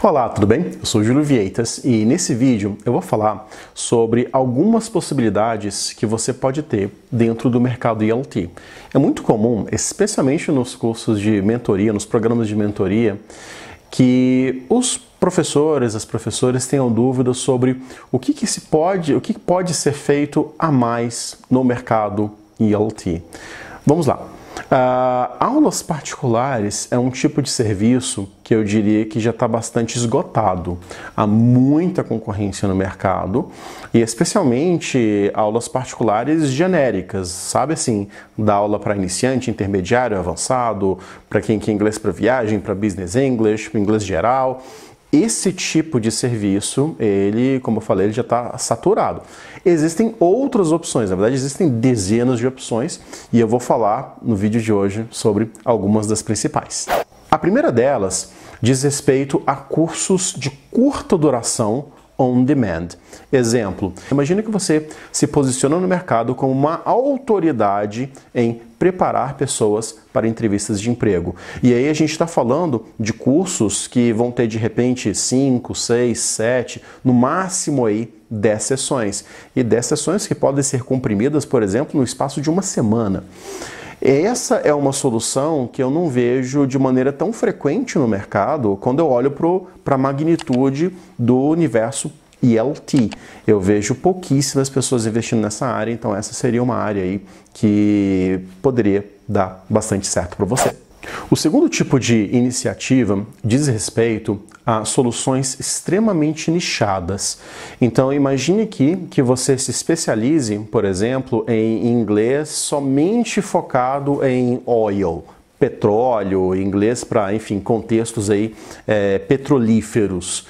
Olá, tudo bem? Eu sou Júlio Vieitas e nesse vídeo eu vou falar sobre algumas possibilidades que você pode ter dentro do mercado ELT. É muito comum, especialmente nos cursos de mentoria, nos programas de mentoria, que os professores, as professoras tenham dúvidas sobre o que, que se pode, o que pode ser feito a mais no mercado ELT. Vamos lá. Uh, aulas particulares é um tipo de serviço que eu diria que já está bastante esgotado. Há muita concorrência no mercado e especialmente aulas particulares genéricas, sabe assim, da aula para iniciante, intermediário, avançado, para quem quer inglês para viagem, para business English, para inglês geral esse tipo de serviço, ele, como eu falei, ele já está saturado. Existem outras opções, na verdade existem dezenas de opções e eu vou falar no vídeo de hoje sobre algumas das principais. A primeira delas diz respeito a cursos de curta duração on demand. Exemplo: imagine que você se posiciona no mercado como uma autoridade em preparar pessoas para entrevistas de emprego. E aí a gente está falando de cursos que vão ter de repente 5, 6, 7, no máximo aí 10 sessões. E 10 sessões que podem ser comprimidas, por exemplo, no espaço de uma semana. Essa é uma solução que eu não vejo de maneira tão frequente no mercado quando eu olho para a magnitude do universo ELT. Eu vejo pouquíssimas pessoas investindo nessa área, então essa seria uma área aí que poderia dar bastante certo para você. O segundo tipo de iniciativa diz respeito a soluções extremamente nichadas. Então imagine aqui que você se especialize, por exemplo, em inglês somente focado em oil, petróleo, inglês para, enfim, contextos aí é, petrolíferos.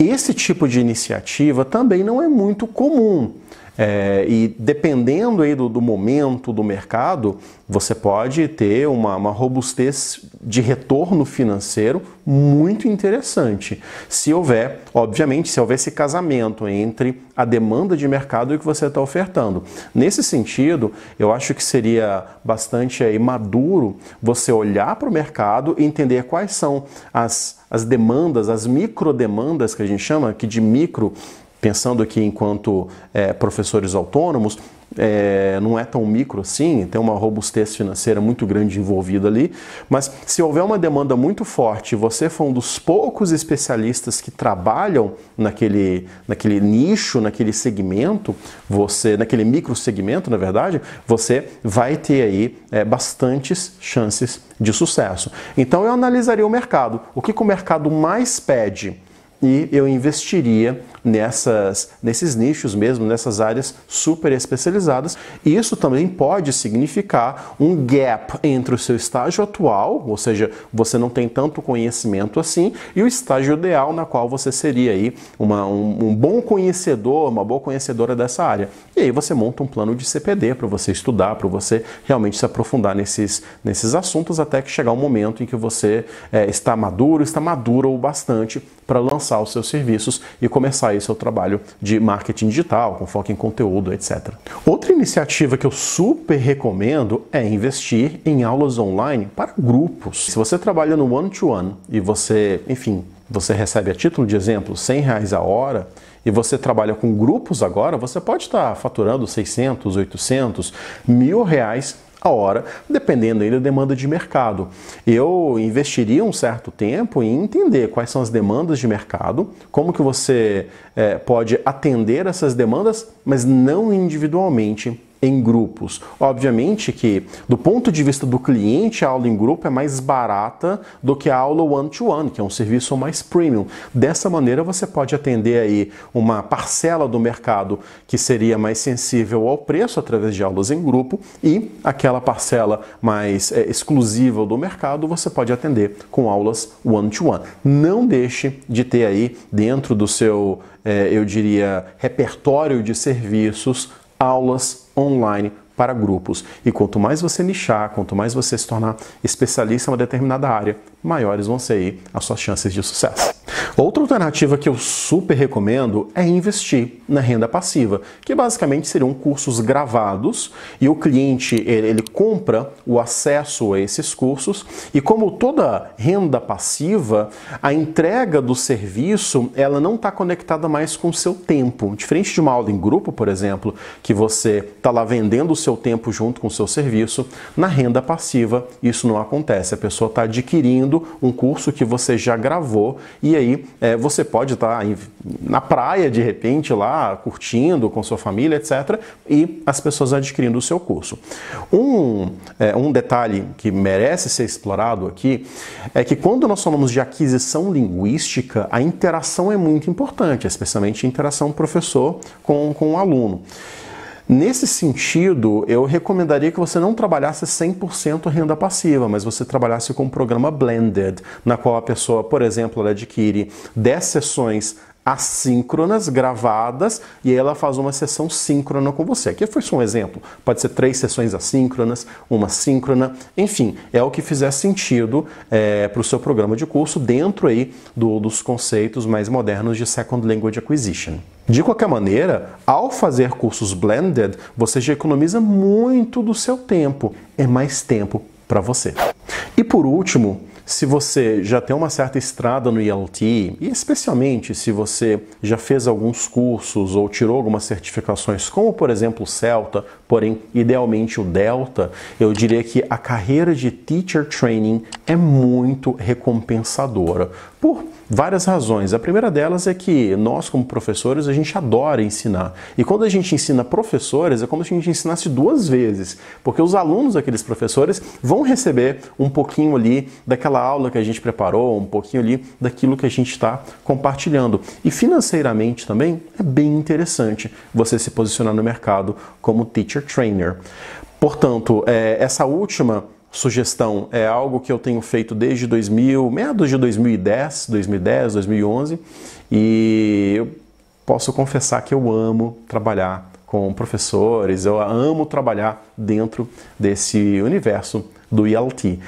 Esse tipo de iniciativa também não é muito comum. É, e dependendo aí do, do, momento do mercado, você pode ter uma, uma, robustez de retorno financeiro muito interessante. Se houver, obviamente, se houver esse casamento entre a demanda de mercado e o que você está ofertando. Nesse sentido, eu acho que seria bastante aí, maduro você olhar para o mercado e entender quais são as as demandas, as microdemandas que a gente chama, que de micro, pensando aqui enquanto é, professores autônomos, é, não é tão micro assim, tem uma robustez financeira muito grande envolvida ali, mas se houver uma demanda muito forte você for um dos poucos especialistas que trabalham naquele, naquele nicho, naquele segmento, você, naquele micro segmento, na verdade, você vai ter aí é, bastantes chances de sucesso. Então eu analisaria o mercado, o que, que o mercado mais pede e eu investiria nessas, nesses nichos mesmo, nessas áreas super especializadas. E isso também pode significar um gap entre o seu estágio atual, ou seja, você não tem tanto conhecimento assim, e o estágio ideal na qual você seria aí uma, um, um bom conhecedor, uma boa conhecedora dessa área. E aí você monta um plano de CPD para você estudar, para você realmente se aprofundar nesses, nesses assuntos até que chegar o um momento em que você é, está maduro, está maduro o bastante para lançar os seus serviços e começar pensar seu trabalho de marketing digital, com foco em conteúdo, etc. Outra iniciativa que eu super recomendo é investir em aulas online para grupos. Se você trabalha no one-to-one -one e você, enfim, você recebe a título de exemplo 100 reais a hora e você trabalha com grupos agora, você pode estar faturando 600, 800, mil reais a hora, dependendo aí da demanda de mercado. Eu investiria um certo tempo em entender quais são as demandas de mercado, como que você é, pode atender essas demandas, mas não individualmente em grupos. Obviamente que, do ponto de vista do cliente, a aula em grupo é mais barata do que a aula one-to-one, -one, que é um serviço mais premium. Dessa maneira, você pode atender aí uma parcela do mercado que seria mais sensível ao preço através de aulas em grupo e aquela parcela mais é, exclusiva do mercado você pode atender com aulas one-to-one. -one. Não deixe de ter aí dentro do seu, é, eu diria, repertório de serviços aulas online para grupos. E quanto mais você nichar, quanto mais você se tornar especialista em uma determinada área, maiores vão ser as suas chances de sucesso. Outra alternativa que eu super recomendo é investir na renda passiva, que basicamente seriam cursos gravados e o cliente ele, compra o acesso a esses cursos e como toda renda passiva, a entrega do serviço ela não está conectada mais com o seu tempo. Diferente de uma aula em grupo, por exemplo, que você está lá vendendo o seu tempo junto com o seu serviço, na renda passiva isso não acontece. A pessoa está adquirindo um curso que você já gravou e aí aí é, você pode estar tá na praia de repente lá, curtindo com sua família, etc., e as pessoas adquirindo o seu curso. Um, é, um detalhe que merece ser explorado aqui é que quando nós falamos de aquisição linguística, a interação é muito importante, especialmente a interação professor com, com o aluno. Nesse sentido, eu recomendaria que você não trabalhasse 100% renda passiva, mas você trabalhasse com um programa blended, na qual a pessoa, por exemplo, adquire 10 sessões assíncronas gravadas e aí ela faz uma sessão síncrona com você. Aqui foi só um exemplo. Pode ser três sessões assíncronas, uma síncrona, enfim, é o que fizer sentido é, para o seu programa de curso dentro aí do, dos conceitos mais modernos de Second Language Acquisition. De qualquer maneira, ao fazer cursos blended, você já economiza muito do seu tempo, é mais tempo para você. E por último, se você já tem uma certa estrada no ELT, e especialmente se você já fez alguns cursos ou tirou algumas certificações, como por exemplo o Celta, porém idealmente o Delta, eu diria que a carreira de Teacher Training é muito recompensadora, por várias razões. A primeira delas é que nós, como professores, a gente adora ensinar. E quando a gente ensina professores, é como se a gente ensinasse duas vezes, porque os alunos daqueles professores vão receber um pouquinho ali daquela aula que a gente preparou, um pouquinho ali daquilo que a gente está compartilhando. E financeiramente também é bem interessante você se posicionar no mercado como teacher trainer. Portanto, é, essa última sugestão é algo que eu tenho feito desde 2000, meados de 2010, 2010, 2011, e eu posso confessar que eu amo trabalhar com professores, eu amo trabalhar dentro desse universo do ELT.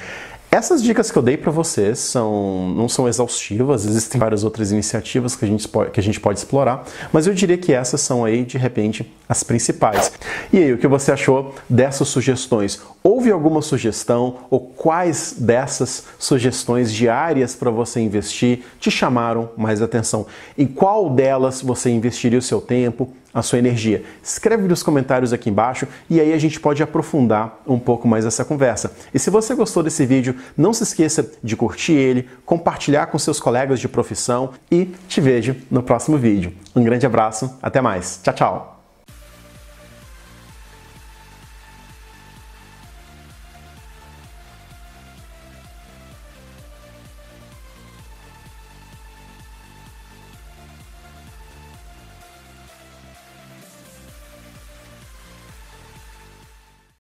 Essas dicas que eu dei para vocês são, não são exaustivas, existem várias outras iniciativas que a, gente, que a gente pode explorar, mas eu diria que essas são aí, de repente, as principais. E aí, o que você achou dessas sugestões? Houve alguma sugestão ou quais dessas sugestões diárias para você investir te chamaram mais atenção? Em qual delas você investiria o seu tempo, a sua energia? Escreve nos comentários aqui embaixo e aí a gente pode aprofundar um pouco mais essa conversa. E se você gostou desse vídeo, não se esqueça de curtir ele, compartilhar com seus colegas de profissão e te vejo no próximo vídeo. Um grande abraço, até mais. Tchau, tchau.